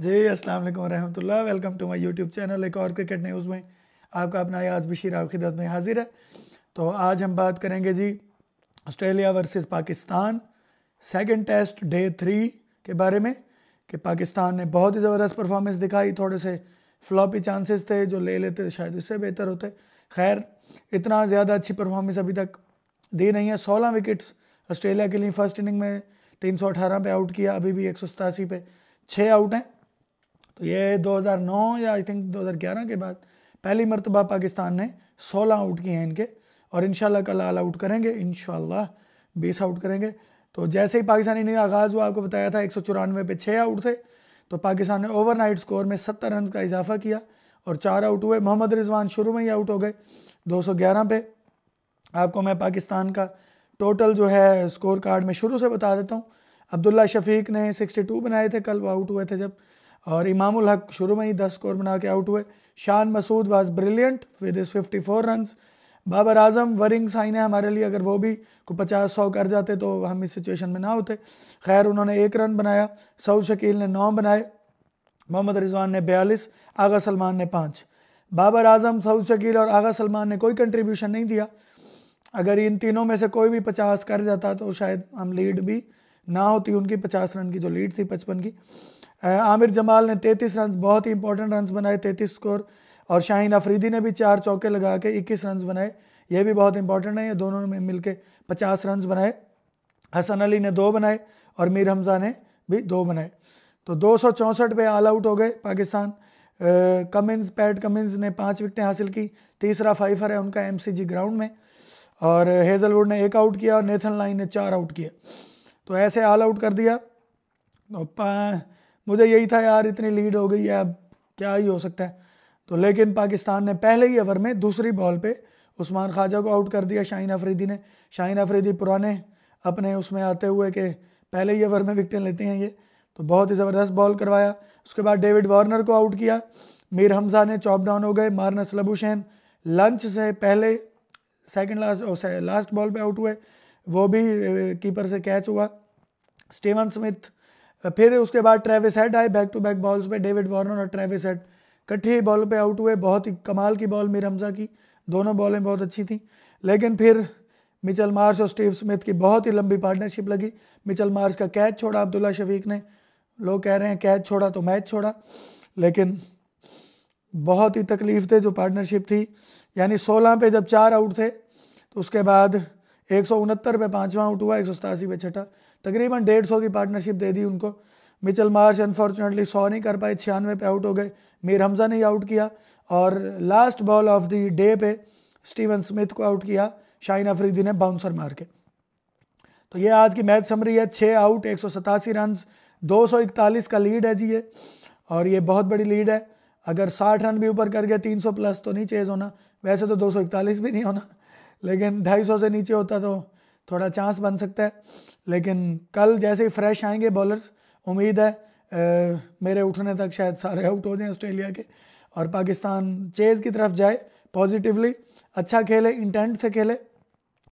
जी अस्सलाम वालेकुम रहमतुल्लाह welcome to my YouTube channel एक और क्रिकेट न्यूज़ में आपका अपना याज बशीर आप खिदत में हाजिर है तो आज हम बात करेंगे जी Australia versus Pakistan second test day three के बारे में कि पाकिस्तान ने बहुत ही ज़बरदस्त परफॉर्मेंस दिखाई थोड़े से फ्लॉपी चांसेस थे जो ले लेते शायद इससे बेहतर होते खैर इतना ज़्यादा अच्छी परफॉर्मेंस अभी तक दी नहीं है सोलह विकेट्स ऑस्ट्रेलिया के लिए फर्स्ट इनिंग में तीन सौ अठारह पे आउट किया अभी भी एक सौ सतासी पे छः आउट हैं ये 2009 या आई थिंक 2011 के बाद पहली मरतबा पाकिस्तान ने 16 आउट किए हैं इनके और इन कल आल आउट करेंगे इन बीस आउट करेंगे तो जैसे ही पाकिस्तान ने आगाज़ हुआ आपको बताया था एक पे छः आउट थे तो पाकिस्तान ने ओवरनाइट स्कोर में सत्तर रन का इजाफा किया और चार आउट हुए मोहम्मद रिजवान शुरू में ही आउट हो गए 211 पे आपको मैं पाकिस्तान का टोटल जो है स्कोर कार्ड में शुरू से बता देता हूँ अब्दुल्ला शफीक ने 62 बनाए थे कल वो आउट हुए थे जब और इमामुल हक शुरू में ही दस स्कोर बना के आउट हुए Shan Masood was brilliant with his fifty four run Babar Azam worrying sign है हमारे लिए अगर वो भी को पचास सौ कर जाते तो हम इस सिचुएशन में ना होते खैर उन्होंने एक रन बनाया सऊद शकील ने नौ बनाए मोहम्मद रिजवान ने बयालीस आगा सलमान ने पाँच बाबर आजम सऊद शकील और आगा सलमान ने कोई कंट्रीब्यूशन नहीं दिया अगर इन तीनों में से कोई भी पचास कर जाता तो शायद हम लीड भी ना होती उनकी पचास रन की जो लीड थी पचपन की आमिर जमाल ने तैंतीस रन बहुत ही इंपॉर्टेंट रन बनाए तैतीस स्कोर और शाहीन अफरीदी ने भी चार चौके लगा के इक्कीस रन बनाए ये भी बहुत इंपॉर्टेंट है ये दोनों में के पचास रन बनाए हसन अली ने दो बनाए और मीर हमजा ने भी दो बनाए तो दो सौ पे ऑल आउट हो गए पाकिस्तान कमिंस पैट कमिंस ने पाँच विकटें हासिल की तीसरा फाइफर है उनका एमसीजी ग्राउंड में और हेजलवुड ने एक आउट किया और नेथन लाइन ने चार आउट किया तो ऐसे ऑल आउट कर दिया तो मुझे यही था यार इतनी लीड हो गई है अब क्या ही हो सकता है तो लेकिन पाकिस्तान ने पहले ही ओवर में दूसरी बॉल पे उस्मान ख्वाजा को आउट कर दिया शाहीन अफरीदी ने शाहीन अफरीदी पुराने अपने उसमें आते हुए के पहले ही ओवर में विकटें लेते हैं ये तो बहुत ही ज़बरदस्त बॉल करवाया उसके बाद डेविड वार्नर को आउट किया मीर हमजा ने चॉप डाउन हो गए मारन लबुशैन लंच से पहले सेकेंड लास्ट लास्ट बॉल पर आउट हुए वो भी कीपर से कैच हुआ स्टीवन स्मिथ फिर उसके बाद ट्रेविस हेड आए बैक टू बैक बॉल्स पे डेविड वार्नर और ट्रेविस हेड कट्ठी बॉल पे आउट हुए बहुत ही कमाल की बॉल मीर हमजा की दोनों बॉलें बहुत अच्छी थी लेकिन फिर मिचल मार्स और स्टीव स्मिथ की बहुत ही लंबी पार्टनरशिप लगी मिचल मार्स का कैच छोड़ा अब्दुल्ला शफीक ने लोग कह रहे हैं कैच छोड़ा तो मैच छोड़ा लेकिन बहुत ही तकलीफ थे जो पार्टनरशिप थी यानी सोलह पे जब चार आउट थे तो उसके बाद एक सौ उनहत्तर पे पाँचवा आउट हुआ एक सौ सतासी पे छठा तकरीबन डेढ़ सौ की पार्टनरशिप दे दी उनको मिचल मार्च अनफॉर्चुनेटली सौ नहीं कर पाए छियानवे पे आउट हो गए मीर हमज़ा ने आउट किया और last ball of the day पे स्टीवन स्मिथ को आउट किया शाहिन अफरीदी ने बाउंसर मार के तो ये आज की मैच समरी है छः आउट एक सौ सतासी रन दो सौ इकतालीस का लीड है जी ये और ये बहुत बड़ी लीड है अगर साठ रन भी ऊपर कर गए तीन सौ प्लस तो नहीं चेज़ होना वैसे तो दो सौ इकतालीस भी नहीं होना लेकिन ढाई सौ से नीचे होता तो थोड़ा चांस बन सकता है लेकिन कल जैसे ही फ्रेश आएंगे बॉलर्स उम्मीद है ए, मेरे उठने तक शायद सारे आउट हो जाएं ऑस्ट्रेलिया के और पाकिस्तान चेज़ की तरफ जाए पॉजिटिवली अच्छा खेले इंटेंट से खेले